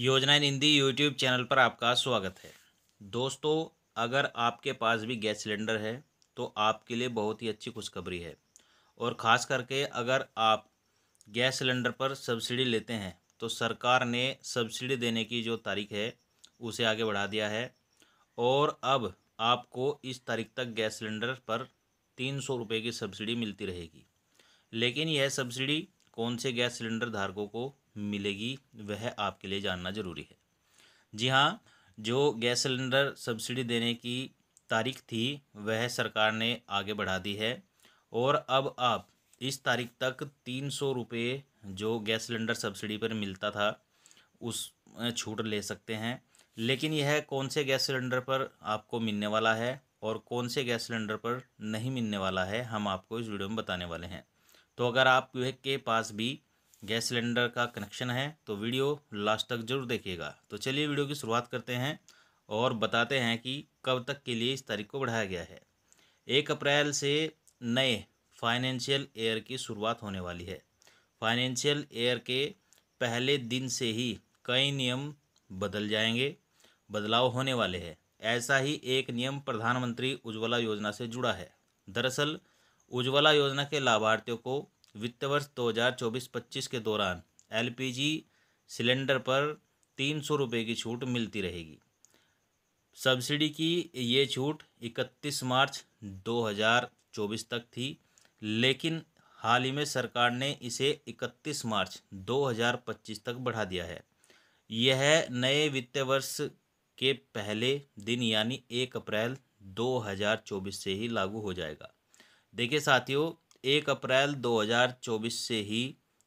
योजना इन Hindi YouTube channel पर आपका स्वागत है दोस्तों अगर आपके पास भी गैस सिलेंडर है तो आपके लिए बहुत ही अच्छी खुशखबरी है और ख़ास करके अगर आप गैस सिलेंडर पर सब्सिडी लेते हैं तो सरकार ने सब्सिडी देने की जो तारीख है उसे आगे बढ़ा दिया है और अब आपको इस तारीख तक गैस सिलेंडर पर तीन सौ रुपये की सब्सिडी मिलती रहेगी लेकिन यह सब्सिडी कौन से गैस सिलेंडर धारकों को मिलेगी वह आपके लिए जानना ज़रूरी है जी हाँ जो गैस सिलेंडर सब्सिडी देने की तारीख थी वह सरकार ने आगे बढ़ा दी है और अब आप इस तारीख तक तीन सौ रुपये जो गैस सिलेंडर सब्सिडी पर मिलता था उस छूट ले सकते हैं लेकिन यह कौन से गैस सिलेंडर पर आपको मिलने वाला है और कौन से गैस सिलेंडर पर नहीं मिलने वाला है हम आपको इस वीडियो में बताने वाले हैं तो अगर आप के पास भी गैस सिलेंडर का कनेक्शन है तो वीडियो लास्ट तक जरूर देखिएगा तो चलिए वीडियो की शुरुआत करते हैं और बताते हैं कि कब तक के लिए इस तारीख को बढ़ाया गया है एक अप्रैल से नए फाइनेंशियल ईयर की शुरुआत होने वाली है फाइनेंशियल ईयर के पहले दिन से ही कई नियम बदल जाएंगे बदलाव होने वाले हैं ऐसा ही एक नियम प्रधानमंत्री उज्ज्वला योजना से जुड़ा है दरअसल उज्ज्वला योजना के लाभार्थियों को वित्त वर्ष 2024-25 के दौरान एलपीजी सिलेंडर पर तीन सौ रुपये की छूट मिलती रहेगी सब्सिडी की ये छूट 31 मार्च 2024 तक थी लेकिन हाल ही में सरकार ने इसे 31 मार्च 2025 तक बढ़ा दिया है यह नए वित्तीय वर्ष के पहले दिन यानी एक अप्रैल 2024 से ही लागू हो जाएगा देखिए साथियों एक अप्रैल 2024 से ही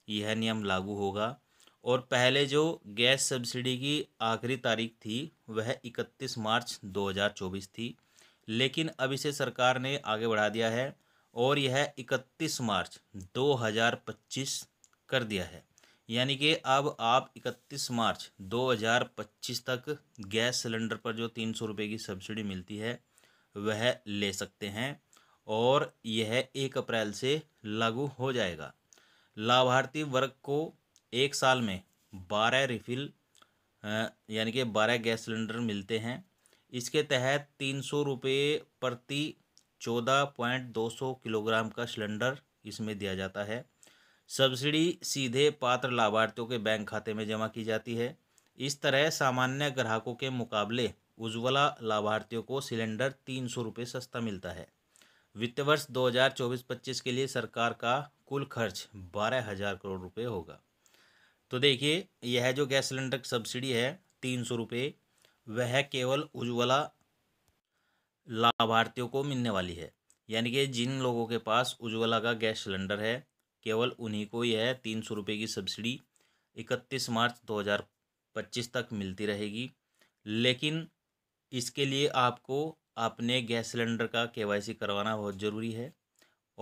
यह नियम लागू होगा और पहले जो गैस सब्सिडी की आखिरी तारीख थी वह 31 मार्च 2024 थी लेकिन अब इसे सरकार ने आगे बढ़ा दिया है और यह 31 मार्च 2025 कर दिया है यानी कि अब आप 31 मार्च 2025 तक गैस सिलेंडर पर जो तीन सौ रुपये की सब्सिडी मिलती है वह ले सकते हैं और यह एक अप्रैल से लागू हो जाएगा लाभार्थी वर्ग को एक साल में बारह रिफिल यानी कि बारह गैस सिलेंडर मिलते हैं इसके तहत तीन सौ रुपये प्रति चौदह पॉइंट दो सौ किलोग्राम का सिलेंडर इसमें दिया जाता है सब्सिडी सीधे पात्र लाभार्थियों के बैंक खाते में जमा की जाती है इस तरह सामान्य ग्राहकों के मुकाबले उज्ज्वला लाभार्थियों को सिलेंडर तीन सौ रुपये सस्ता मिलता है वित्त वर्ष 2024-25 के लिए सरकार का कुल खर्च बारह हज़ार करोड़ रुपए होगा तो देखिए यह जो गैस सिलेंडर की सब्सिडी है तीन सौ रुपये वह केवल उज्ज्वला लाभार्थियों को मिलने वाली है यानी कि जिन लोगों के पास उज्ज्वला का गैस सिलेंडर है केवल उन्हीं को यह तीन सौ रुपये की सब्सिडी इकतीस मार्च दो हज़ार पच्चीस तक मिलती रहेगी लेकिन इसके लिए आपको आपने गैस सिलेंडर का केवाईसी करवाना बहुत ज़रूरी है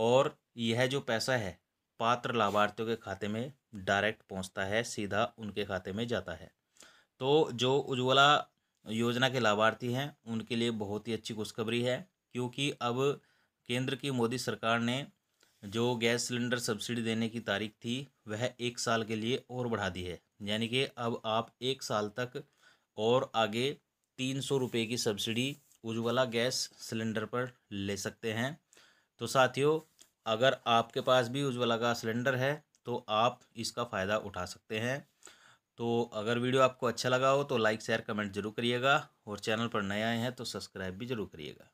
और यह जो पैसा है पात्र लाभार्थियों के खाते में डायरेक्ट पहुंचता है सीधा उनके खाते में जाता है तो जो उज्ज्वला योजना के लाभार्थी हैं उनके लिए बहुत ही अच्छी खुशखबरी है क्योंकि अब केंद्र की मोदी सरकार ने जो गैस सिलेंडर सब्सिडी देने की तारीख थी वह एक साल के लिए और बढ़ा दी है यानी कि अब आप एक साल तक और आगे तीन सौ रुपये की सब्सिडी उज्ज्वला गैस सिलेंडर पर ले सकते हैं तो साथियों अगर आपके पास भी उज्ज्वला का सिलेंडर है तो आप इसका फ़ायदा उठा सकते हैं तो अगर वीडियो आपको अच्छा लगा हो तो लाइक शेयर कमेंट जरूर करिएगा और चैनल पर नए आए हैं तो सब्सक्राइब भी जरूर करिएगा